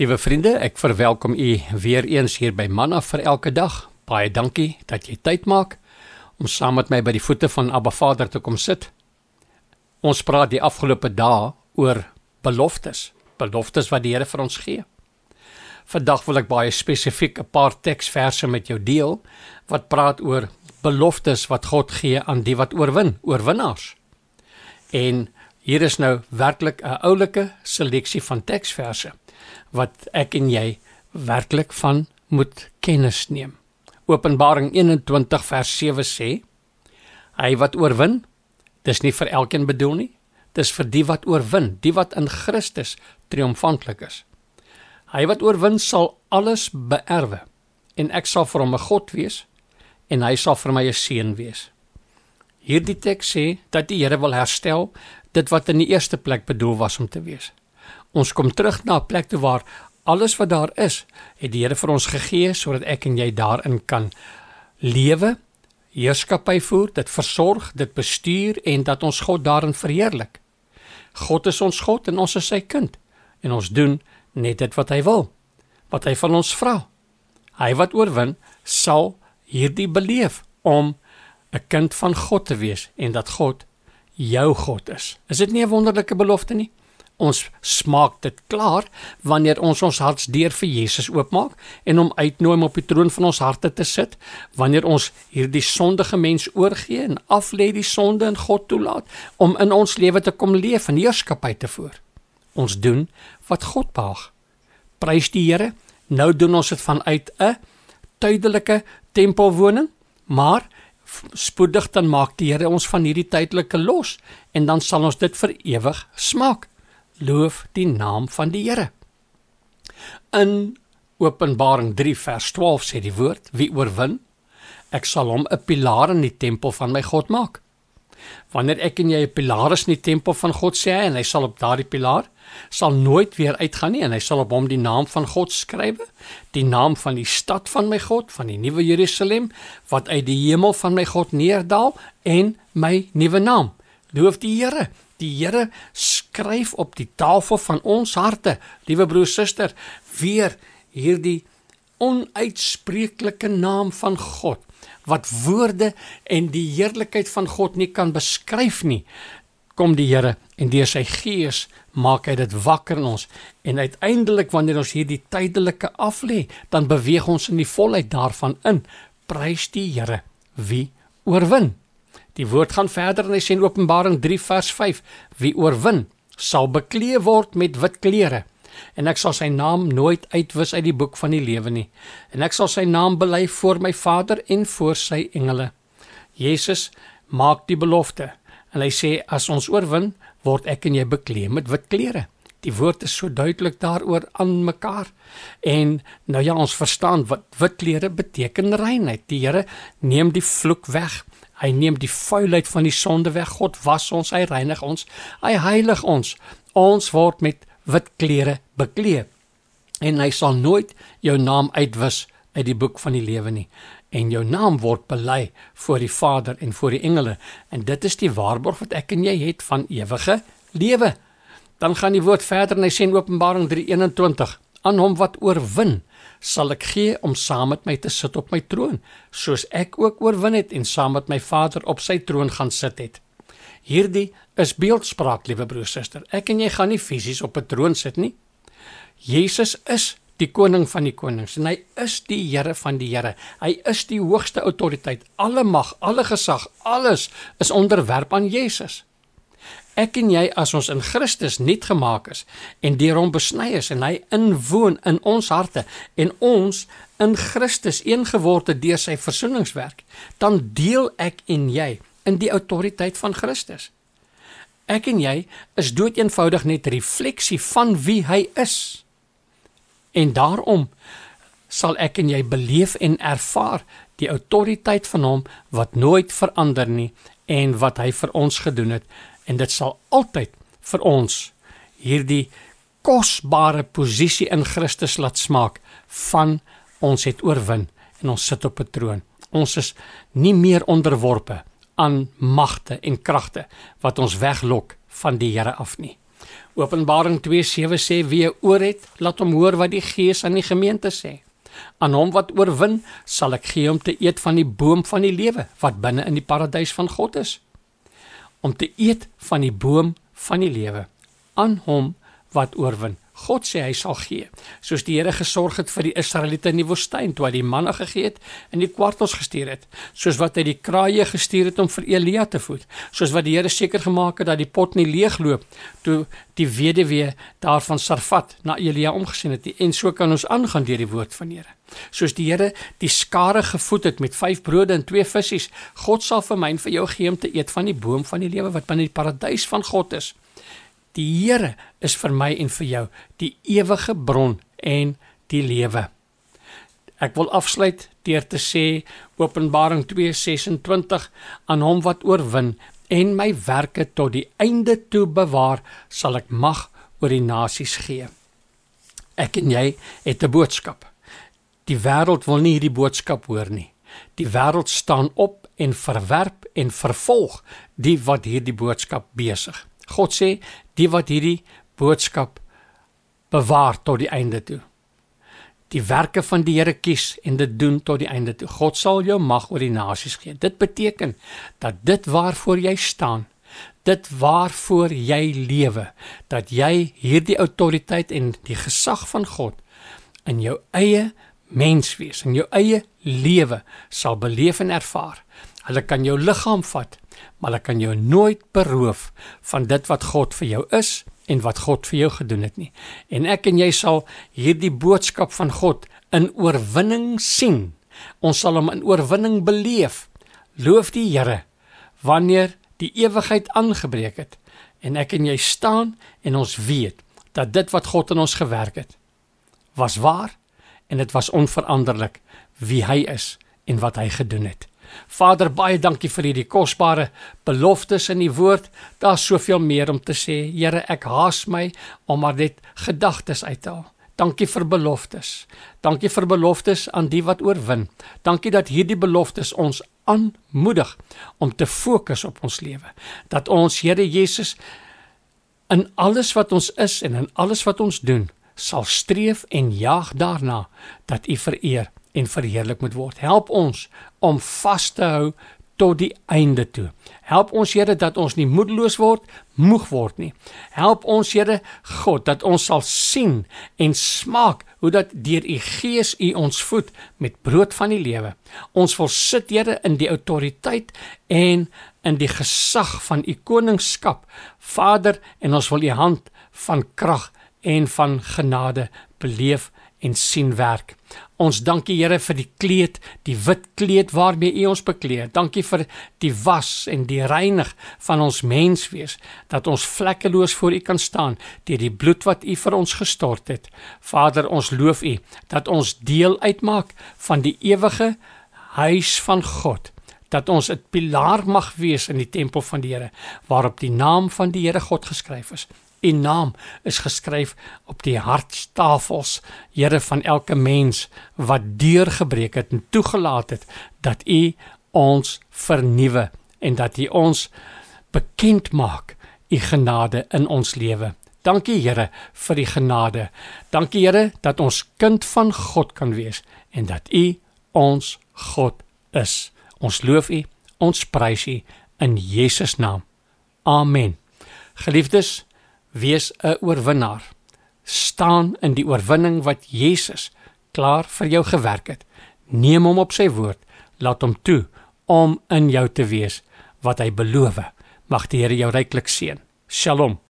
Liewe vriende, ek verwelkom u weer eens hier by Manna vir elke dag. Baie dankie dat jy tyd maak om saam met my by die voete van Abba Vader te kom sit. Ons praat die afgelope dae oor beloftes, beloftes wat die Here vir ons gee. Vandag wil ek baie spesifiek 'n paar teksverse met jou deel wat praat oor beloftes wat God gee aan die wat oorwin, oorwinnaars. En hier is nou werklik 'n oulike seleksie van teksverse wat ek en jy werklik van moet kennis neem. Openbaring 21 vers 7 sê: Hy wat oorwin, dis nie vir elkeen bedoel nie, dis vir die wat oorwin, die wat in Christus triomfantlik is. Hy wat oorwin sal alles beerwe en ek sal vir hom 'n God wees en hy sal vir my 'n seun wees. Hierdie teks sê dat die Here wil herstel dit wat in die eerste plek bedoel was om te wees. Ons kom terug na 'n plek toe waar alles wat daar is, het die Here vir ons gegee sodat ek en jy daarin kan lewe, heerskappy voer, dit versorg, dit bestuur en dat ons God daarin verheerlik. God is ons God en ons is sy kind en ons doen net dit wat hy wil, wat hy van ons vra. Hy wat oorwin, sal hierdie beleef om 'n kind van God te wees en dat God jou God is. Is dit nie 'n wonderlike belofte nie? ons smaak dit klaar wanneer ons ons harte deur vir Jesus oopmaak en hom uitnooi om op die troon van ons harte te sit wanneer ons hierdie sondige mens oorgee en af lê die sonde in God toelaat om in ons lewe te kom leef en heerskappy te voer ons doen wat God behaag prys die Here nou doen ons dit vanuit 'n tydelike tempelwoning maar spoedig dan maak die Here ons van hierdie tydelike los en dan sal ons dit vir ewig smaak loof die naam van die Here. In Openbaring 3 vers 12 sê die woord: Wie oorwin, ek sal hom 'n pilaar in die tempel van my God maak. Wanneer ek en jy 'n pilaar is in die tempel van God sê hy en hy sal op daardie pilaar sal nooit weer uitgaan nie en hy sal op hom die naam van God skrywe, die naam van die stad van my God, van die nuwe Jerusalem wat uit die hemel van my God neerdal en my nuwe naam. Loof die Here. Die Here skryf op die tafel van ons harte, liewe broer, suster, weer hierdie onuitspreeklike naam van God wat woorde en die heerlikheid van God nie kan beskryf nie. Kom die Here en deur sy gees maak hy dit wakker in ons en uiteindelik wanneer ons hierdie tydelike af lê, dan beweeg ons in die volheid daarvan in. Prys die Here wie oorwin. Die woord gaan verder en hy sê in Openbaring 3 vers 5: Wie oorwin, sal bekleë word met wit klere en ek sal sy naam nooit uitwis uit die boek van die lewe nie en ek sal sy naam bely voor my Vader en voor sy engele. Jesus maak die belofte en hy sê as ons oorwin, word ek en jy bekleë met wit klere. Die woord is so duidelik daaroor aan mekaar en nou ja ons verstaan wat wit klere beteken reinheid. Die Here neem die vloek weg Hy neem die vuilheid van die sonde weg. God was ons, hy reinig ons, hy heilig ons. Ons word met wit klere beklee. En hy sal nooit jou naam uitwis uit die boek van die lewe nie. En jou naam word bely voor die Vader en voor die engele. En dit is die waarborg wat ek en jy het van ewige lewe. Dan gaan die woord verder en hy sê in Openbaring 3:21 aan hom wat oorwin sal ek gee om saam met my te sit op my troon soos ek ook oorwin het en saam met my Vader op sy troon gaan sit het. Hierdie is beeldspraak, liewe broer suster. Ek en jy gaan nie fisies op 'n troon sit nie. Jesus is die koning van die konings en hy is die Here van die Here. Hy is die hoogste autoriteit. Alle mag, alle gesag, alles is onderwerf aan Jesus. Ek en jy as ons in Christus nuut gemaak is en deur hom besny is en hy inwoon in ons harte en ons in Christus een geword het deur sy versoeningswerk, dan deel ek en jy in die autoriteit van Christus. Ek en jy is dood eenvoudig net refleksie van wie hy is. En daarom sal ek en jy beleef en ervaar die autoriteit van hom wat nooit verander nie en wat hy vir ons gedoen het en dit sal altyd vir ons hierdie kosbare posisie in Christus laat smaak van ons het oorwin en ons sit op 'n troon. Ons is nie meer onderworpe aan magte en kragte wat ons weglok van die Here af nie. Openbaring 2:7 sê wie oor het, laat hom hoor wat die Gees aan die gemeente sê. Aan hom wat oorwin, sal ek gee om te eet van die boom van die lewe wat binne in die paradys van God is om te eet van die boom van die lewe aan hom wat oorwin. God sê hy sal gee, soos die Here gesorg het vir die Israeliete in die woestyn toe hy die manne gegee het en die kwartels gestuur het, soos wat hy die kraaie gestuur het om vir Elia te voed, soos wat die Here seker gemaak het dat die pot nie leegloop toe die weduwee daarvan Sarfat na Elia omgesien het nie. En so kan ons aangaan deur die woord van die Here. Soos die Here die skare gevoed het met 5 brode en 2 visse, God sal vir my en vir jou gee om te eet van die boom van die lewe wat binne die paradys van God is. Die Here is vir my en vir jou die ewige bron en die lewe. Ek wil afsluit deur te sê Openbaring 2:26 aan hom wat oorwin en my werke tot die einde toe bewaar, sal ek mag oor die nasies gee. Ek en jy het 'n boodskap. Die wêreld wil nie hierdie boodskap hoor nie. Die wêreld staan op en verwerp en vervolg die wat hierdie boodskap besig. God sê die wat hierdie boodskap bewaar tot die einde toe. Die werke van die Here kies en dit doen tot die einde toe. God sal jou mag oor die nasies gee. Dit beteken dat dit waarvoor jy staan, dit waarvoor jy lewe, dat jy hierdie autoriteit en die gesag van God in jou eie menswees, in jou eie lewe sal beleef en ervaar. Hulle kan jou liggaam vat, maar hulle kan jou nooit beroof van dit wat God vir jou is en wat God vir jou gedoen het nie. En ek en jy sal hierdie boodskap van God in oorwinning sien. Ons sal hom in oorwinning beleef. Loof die Here wanneer die ewigheid aangebreek het en ek en jy staan en ons weet dat dit wat God in ons gewerk het was waar en dit was onveranderlik wie hy is en wat hy gedoen het. Vader, baie dankie vir hierdie kosbare beloftes in u woord. Daar's soveel meer om te sê. Here, ek haas my om maar net gedagtes uit te haal. Dankie vir beloftes. Dankie vir beloftes aan die wat oorwin. Dankie dat hierdie beloftes ons aanmoedig om te fokus op ons lewe. Dat ons Here Jesus in alles wat ons is en in alles wat ons doen sal streef en jag daarna dat U vereer en verheerlik moet word. Help ons om vas te hou tot die einde toe. Help ons Here dat ons nie moedeloos word, moeg word nie. Help ons Here God dat ons sal sien en smaak hoe dat deur u gees u ons voed met brood van die lewe. Ons wil sit Here in die autoriteit en in die gesag van u koningskap. Vader, en ons wil u hand van krag en van genade beleef en sien werk. Ons dankie Here vir die kleed, die wit kleed waarmee U ons bekleed. Dankie vir die was en die reinig van ons menswees dat ons vlekkeloos voor U kan staan deur die bloed wat U vir ons gestort het. Vader, ons loof U dat ons deel uitmaak van die ewige huis van God dat ons 'n pilaar mag wees in die tempel van die Here waarop die naam van die Here God geskryf is. U naam is geskryf op die hartstafels, Here van elke mens wat deurgebreek het en toegelaat het dat U ons vernuwe en dat U ons bekend maak U genade in ons lewe. Dankie Here vir die genade. Dankie Here dat ons kind van God kan wees en dat U ons God is. Ons loof U, ons prys U in Jesus naam. Amen. Geliefdes wees 'n oorwinnaar. Staan in die oorwinning wat Jesus klaar vir jou gewerk het. Neem hom op sy woord. Laat hom toe om in jou te wees wat hy beloof. Mag die Here jou ryklik seën. Shalom.